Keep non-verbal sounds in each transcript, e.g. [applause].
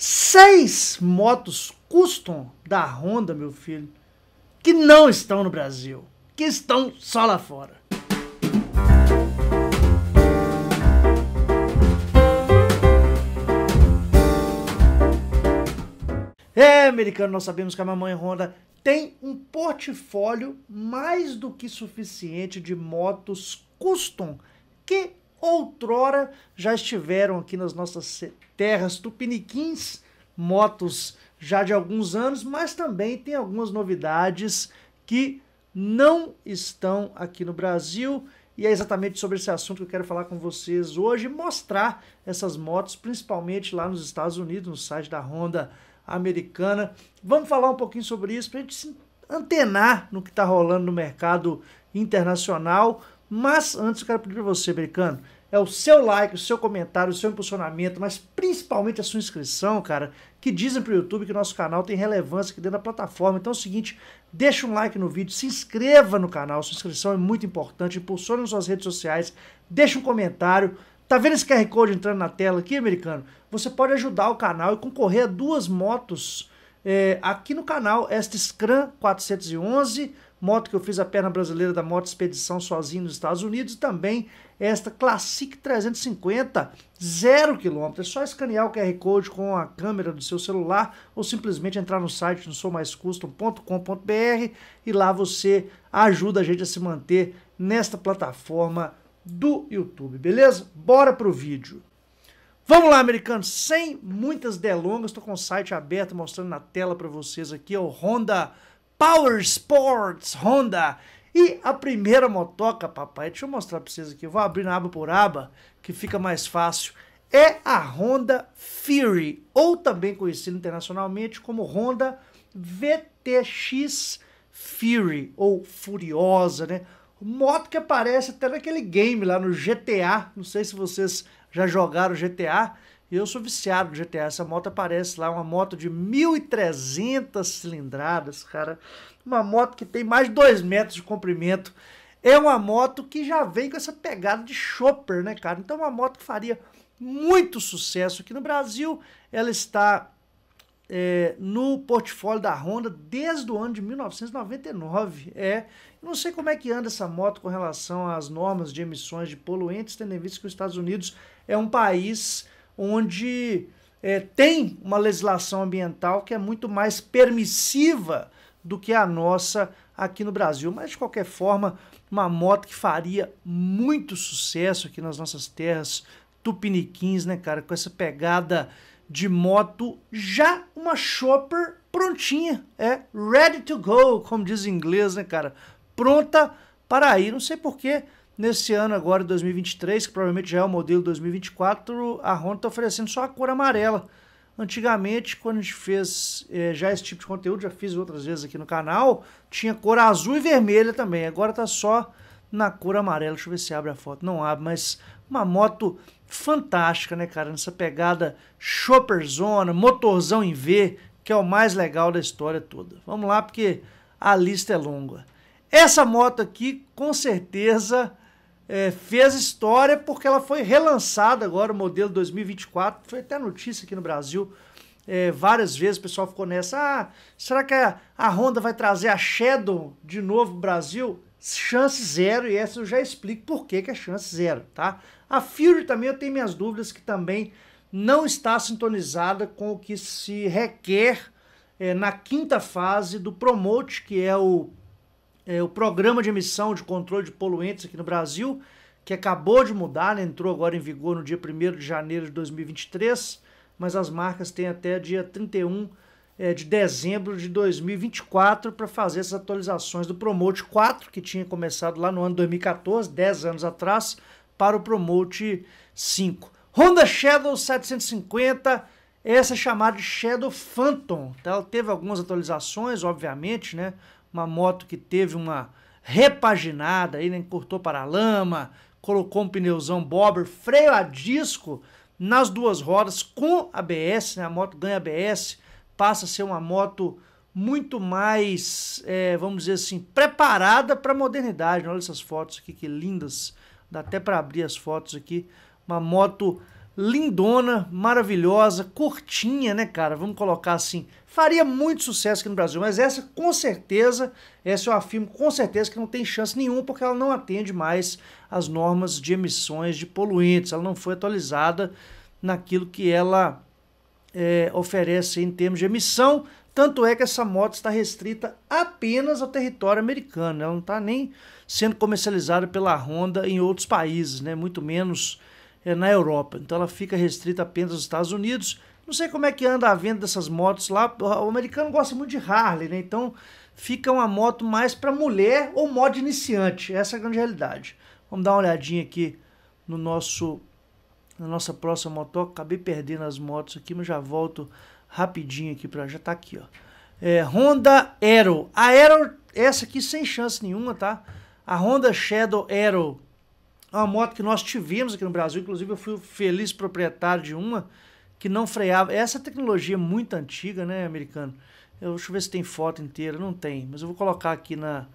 seis motos custom da Honda, meu filho, que não estão no Brasil, que estão só lá fora. É, americano, nós sabemos que a mamãe Honda tem um portfólio mais do que suficiente de motos custom que outrora já estiveram aqui nas nossas terras tupiniquins, motos já de alguns anos, mas também tem algumas novidades que não estão aqui no Brasil. E é exatamente sobre esse assunto que eu quero falar com vocês hoje, mostrar essas motos, principalmente lá nos Estados Unidos, no site da Honda americana. Vamos falar um pouquinho sobre isso para a gente se antenar no que está rolando no mercado internacional. Mas antes eu quero pedir para você, americano, é o seu like, o seu comentário, o seu impulsionamento, mas principalmente a sua inscrição, cara, que dizem para o YouTube que nosso canal tem relevância aqui dentro da plataforma. Então é o seguinte, deixa um like no vídeo, se inscreva no canal, sua inscrição é muito importante, impulsione nas suas redes sociais, deixa um comentário. Tá vendo esse QR Code entrando na tela aqui, americano? Você pode ajudar o canal e concorrer a duas motos é, aqui no canal, esta Scram 411 moto que eu fiz a perna brasileira da moto expedição sozinho nos Estados Unidos, e também esta Classic 350, zero quilômetro. É só escanear o QR Code com a câmera do seu celular ou simplesmente entrar no site no soumaiscustom.com.br e lá você ajuda a gente a se manter nesta plataforma do YouTube, beleza? Bora pro vídeo. Vamos lá, americanos, sem muitas delongas, estou com o site aberto mostrando na tela para vocês aqui, é o Honda Power Sports Honda. E a primeira motoca, papai, deixa eu mostrar para vocês aqui. Eu vou na aba por aba, que fica mais fácil. É a Honda Fury, ou também conhecida internacionalmente como Honda VTX Fury, ou Furiosa, né? Moto que aparece até naquele game lá no GTA. Não sei se vocês já jogaram GTA e eu sou viciado do GTA. Essa moto aparece lá, uma moto de 1.300 cilindradas, cara. Uma moto que tem mais de 2 metros de comprimento. É uma moto que já vem com essa pegada de chopper, né, cara? Então, é uma moto que faria muito sucesso aqui no Brasil. Ela está é, no portfólio da Honda desde o ano de 1999. É, não sei como é que anda essa moto com relação às normas de emissões de poluentes, tendo em vista que os Estados Unidos é um país onde é, tem uma legislação ambiental que é muito mais permissiva do que a nossa aqui no Brasil. Mas, de qualquer forma, uma moto que faria muito sucesso aqui nas nossas terras tupiniquins, né, cara? Com essa pegada de moto, já uma shopper prontinha, é ready to go, como diz em inglês, né, cara? Pronta para ir. Não sei porquê Nesse ano agora, 2023, que provavelmente já é o modelo 2024, a Honda está oferecendo só a cor amarela. Antigamente, quando a gente fez é, já esse tipo de conteúdo, já fiz outras vezes aqui no canal, tinha cor azul e vermelha também. Agora está só na cor amarela. Deixa eu ver se abre a foto. Não abre, mas uma moto fantástica, né, cara? Nessa pegada chopper zona, motorzão em V, que é o mais legal da história toda. Vamos lá, porque a lista é longa. Essa moto aqui, com certeza, é, fez história porque ela foi relançada agora, o modelo 2024. Foi até notícia aqui no Brasil é, várias vezes. O pessoal ficou nessa: ah, será que a, a Honda vai trazer a Shadow de novo pro Brasil? Chance zero, e essa eu já explico por que, que é chance zero, tá? A Fury também eu tenho minhas dúvidas que também não está sintonizada com o que se requer é, na quinta fase do Promote, que é o é, o programa de emissão de controle de poluentes aqui no Brasil, que acabou de mudar, né? entrou agora em vigor no dia 1 de janeiro de 2023, mas as marcas têm até dia 31 é, de dezembro de 2024 para fazer essas atualizações do Promote 4, que tinha começado lá no ano 2014, 10 anos atrás, para o Promote 5. Honda Shadow 750 essa é chamada de Shadow Phantom. Tá? Ela teve algumas atualizações, obviamente, né? Uma moto que teve uma repaginada, aí, né? cortou para a lama, colocou um pneuzão bobber, freio a disco nas duas rodas com ABS, né? a moto ganha ABS, passa a ser uma moto muito mais, é, vamos dizer assim, preparada para a modernidade. Olha essas fotos aqui que lindas, dá até para abrir as fotos aqui. Uma moto lindona, maravilhosa, curtinha, né, cara? Vamos colocar assim. Faria muito sucesso aqui no Brasil, mas essa com certeza, essa eu é afirmo com certeza que não tem chance nenhuma, porque ela não atende mais as normas de emissões de poluentes. Ela não foi atualizada naquilo que ela é, oferece em termos de emissão. Tanto é que essa moto está restrita apenas ao território americano. Ela não está nem sendo comercializada pela Honda em outros países, né? Muito menos é, na Europa. Então ela fica restrita apenas aos Estados Unidos. Não sei como é que anda a venda dessas motos lá. O americano gosta muito de Harley, né? Então fica uma moto mais para mulher ou modo iniciante. Essa é a grande realidade. Vamos dar uma olhadinha aqui no nosso na nossa próxima moto. Acabei perdendo as motos aqui, mas já volto rapidinho aqui para já tá aqui, ó. É, Honda Aero. A Aero essa aqui sem chance nenhuma, tá? A Honda Shadow Aero é uma moto que nós tivemos aqui no Brasil, inclusive eu fui o feliz proprietário de uma que não freava. Essa tecnologia é muito antiga, né, americano? Eu, deixa eu ver se tem foto inteira, não tem, mas eu vou colocar aqui na,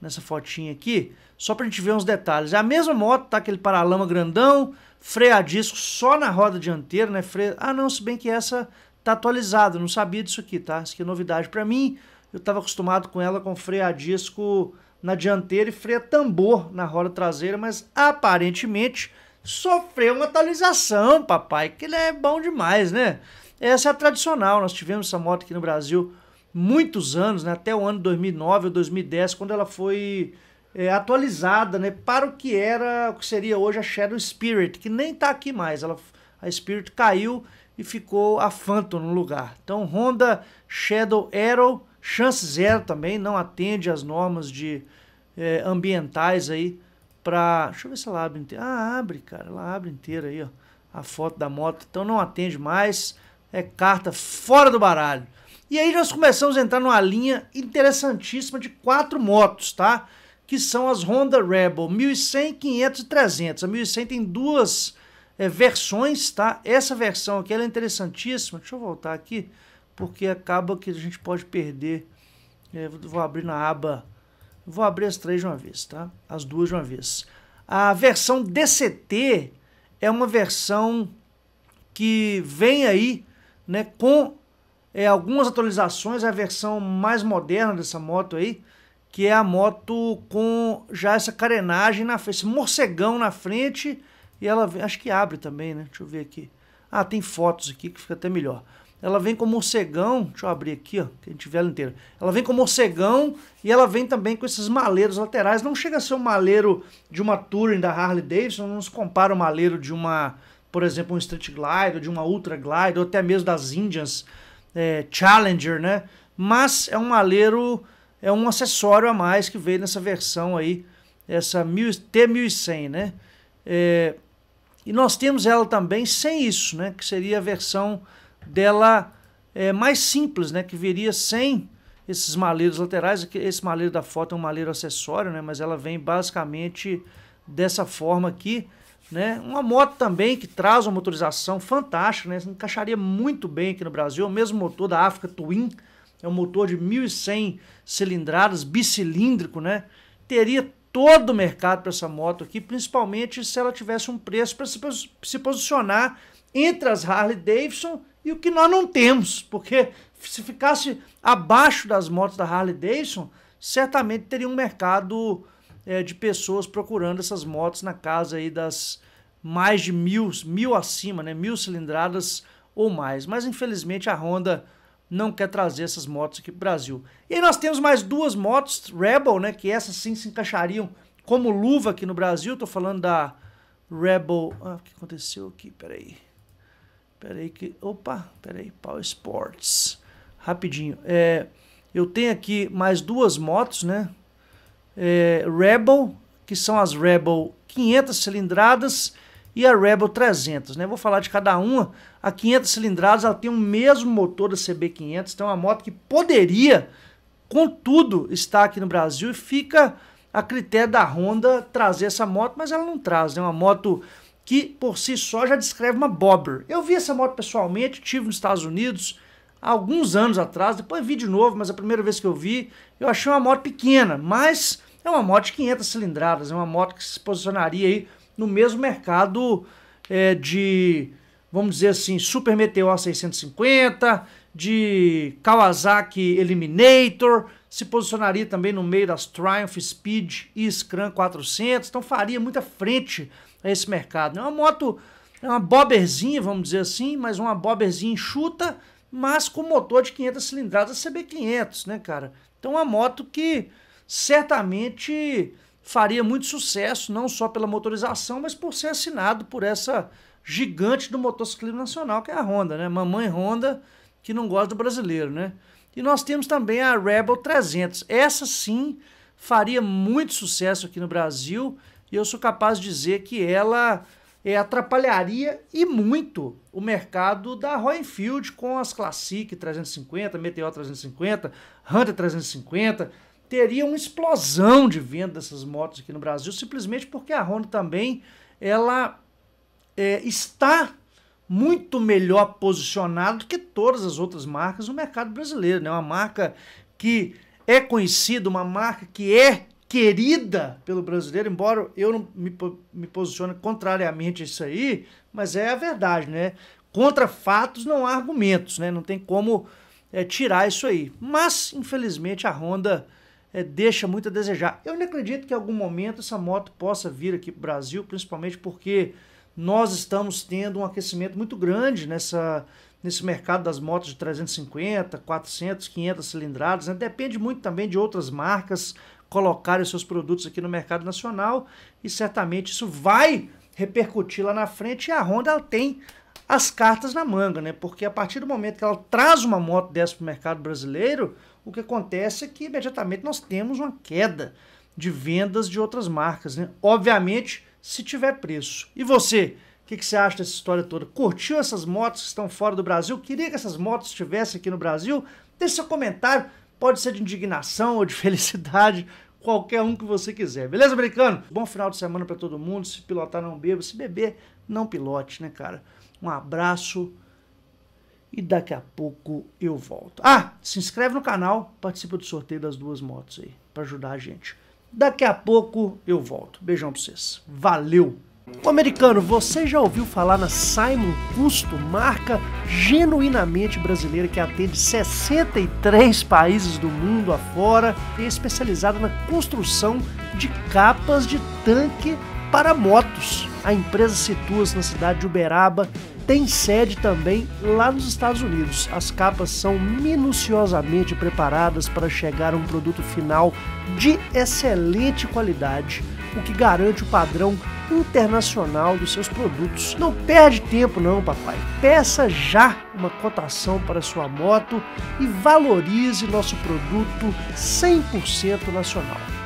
nessa fotinha aqui, só pra gente ver uns detalhes. É a mesma moto, tá? Aquele paralama grandão, freio a disco só na roda dianteira, né? Ah, não, se bem que essa tá atualizada, não sabia disso aqui, tá? Isso aqui é novidade para mim. Eu tava acostumado com ela com freio a disco na dianteira e freia tambor na roda traseira, mas aparentemente sofreu uma atualização, papai, que ele é bom demais, né? Essa é a tradicional, nós tivemos essa moto aqui no Brasil muitos anos, né? até o ano 2009 ou 2010, quando ela foi é, atualizada né? para o que era, o que seria hoje a Shadow Spirit, que nem está aqui mais, ela, a Spirit caiu e ficou a Phantom no lugar. Então Honda Shadow Arrow Chance zero também, não atende às normas de é, ambientais aí para... Deixa eu ver se ela abre inteira. Ah, abre, cara. Ela abre inteira aí, ó. A foto da moto. Então não atende mais. É carta fora do baralho. E aí nós começamos a entrar numa linha interessantíssima de quatro motos, tá? Que são as Honda Rebel 1100, 500 e 300. A 1100 tem duas é, versões, tá? Essa versão aqui é interessantíssima. Deixa eu voltar aqui porque acaba que a gente pode perder. É, vou abrir na aba. Vou abrir as três de uma vez, tá? As duas de uma vez. A versão DCT é uma versão que vem aí, né, com é, algumas atualizações, é a versão mais moderna dessa moto aí, que é a moto com já essa carenagem na frente, esse morcegão na frente, e ela acho que abre também, né? Deixa eu ver aqui. Ah, tem fotos aqui que fica até melhor ela vem com morcegão, deixa eu abrir aqui, ó, que a gente vê ela inteira. Ela vem com morcegão e ela vem também com esses maleiros laterais. Não chega a ser um maleiro de uma Touring da Harley Davidson, não se compara o maleiro de uma, por exemplo, um Street Glide, ou de uma Ultra Glide, ou até mesmo das Indians é, Challenger, né? Mas é um maleiro, é um acessório a mais que veio nessa versão aí, essa T1100, né? É, e nós temos ela também sem isso, né? Que seria a versão dela é, mais simples, né? Que viria sem esses maleiros laterais. Esse maleiro da foto é um maleiro acessório, né? Mas ela vem basicamente dessa forma aqui, né? Uma moto também que traz uma motorização fantástica, né? Encaixaria muito bem aqui no Brasil. É o mesmo motor da África Twin, é um motor de 1.100 cilindradas, bicilíndrico, né? Teria todo o mercado para essa moto aqui, principalmente se ela tivesse um preço para se posicionar entre as Harley Davidson e o que nós não temos, porque se ficasse abaixo das motos da Harley Davidson, certamente teria um mercado é, de pessoas procurando essas motos na casa aí das mais de mil, mil acima, né? Mil cilindradas ou mais. Mas infelizmente a Honda não quer trazer essas motos aqui para o Brasil. E aí nós temos mais duas motos Rebel, né? Que essas sim se encaixariam como luva aqui no Brasil. Estou falando da Rebel. Ah, o que aconteceu aqui? Peraí. aí. Peraí que... Opa, peraí, Power Sports. Rapidinho. É, eu tenho aqui mais duas motos, né? É, Rebel, que são as Rebel 500 cilindradas e a Rebel 300, né? Vou falar de cada uma. A 500 cilindradas, ela tem o mesmo motor da CB500, então é uma moto que poderia, contudo, estar aqui no Brasil e fica a critério da Honda trazer essa moto, mas ela não traz, né? Uma moto que por si só já descreve uma bobber. Eu vi essa moto pessoalmente, tive nos Estados Unidos há alguns anos atrás, depois vi de novo, mas a primeira vez que eu vi, eu achei uma moto pequena, mas é uma moto de 500 cilindradas, é uma moto que se posicionaria aí no mesmo mercado é, de, vamos dizer assim, Super Meteor 650, de Kawasaki Eliminator, se posicionaria também no meio das Triumph Speed e Scram 400, então faria muita frente a esse mercado. É uma moto, é uma boberzinha, vamos dizer assim, mas uma boberzinha enxuta, mas com motor de 500 cilindradas CB500, né, cara? Então, uma moto que certamente faria muito sucesso, não só pela motorização, mas por ser assinado por essa gigante do motociclismo nacional, que é a Honda, né? Mamãe Honda, que não gosta do brasileiro, né? E nós temos também a Rebel 300. Essa sim faria muito sucesso aqui no Brasil e eu sou capaz de dizer que ela é, atrapalharia e muito o mercado da Royal Enfield com as Classic 350, Meteor 350, Hunter 350. Teria uma explosão de venda dessas motos aqui no Brasil, simplesmente porque a Honda também ela é, está muito melhor posicionada do que todas as outras marcas no mercado brasileiro. É né? uma marca que é conhecida, uma marca que é querida pelo brasileiro, embora eu não me, me posicione contrariamente a isso aí, mas é a verdade, né? Contra fatos não há argumentos, né? Não tem como é, tirar isso aí. Mas, infelizmente, a Honda é, deixa muito a desejar. Eu não acredito que em algum momento essa moto possa vir aqui para o Brasil, principalmente porque nós estamos tendo um aquecimento muito grande nessa, nesse mercado das motos de 350, 400, 500 cilindradas. Né? Depende muito também de outras marcas colocar os seus produtos aqui no mercado nacional e certamente isso vai repercutir lá na frente e a Honda tem as cartas na manga, né? Porque a partir do momento que ela traz uma moto dessa para o mercado brasileiro, o que acontece é que imediatamente nós temos uma queda de vendas de outras marcas, né? Obviamente, se tiver preço. E você, o que, que, você acha dessa história toda? Curtiu essas motos que estão fora do Brasil? Queria que essas motos estivessem aqui no Brasil? Deixe seu comentário, pode ser de indignação ou de [laughs] felicidade, qualquer um que você quiser. Beleza, americano? Bom final de semana para todo mundo. Se pilotar, não beba. Se beber, não pilote, né, cara? Um abraço e daqui a pouco eu volto. Ah, se inscreve no canal, participa do sorteio das duas motos aí, para ajudar a gente. Daqui a pouco eu volto. Beijão pra vocês. Valeu! O americano, você já ouviu falar na Simon Custo, marca genuinamente brasileira que atende 63 países do mundo afora e é especializada na construção de capas de tanque para motos. A empresa situa-se na cidade de Uberaba, tem sede também lá nos Estados Unidos. As capas são minuciosamente preparadas para chegar a um produto final de excelente qualidade, o que garante o padrão internacional dos seus produtos. Não perde tempo não, papai. Peça já uma cotação para sua moto e valorize nosso produto 100% nacional.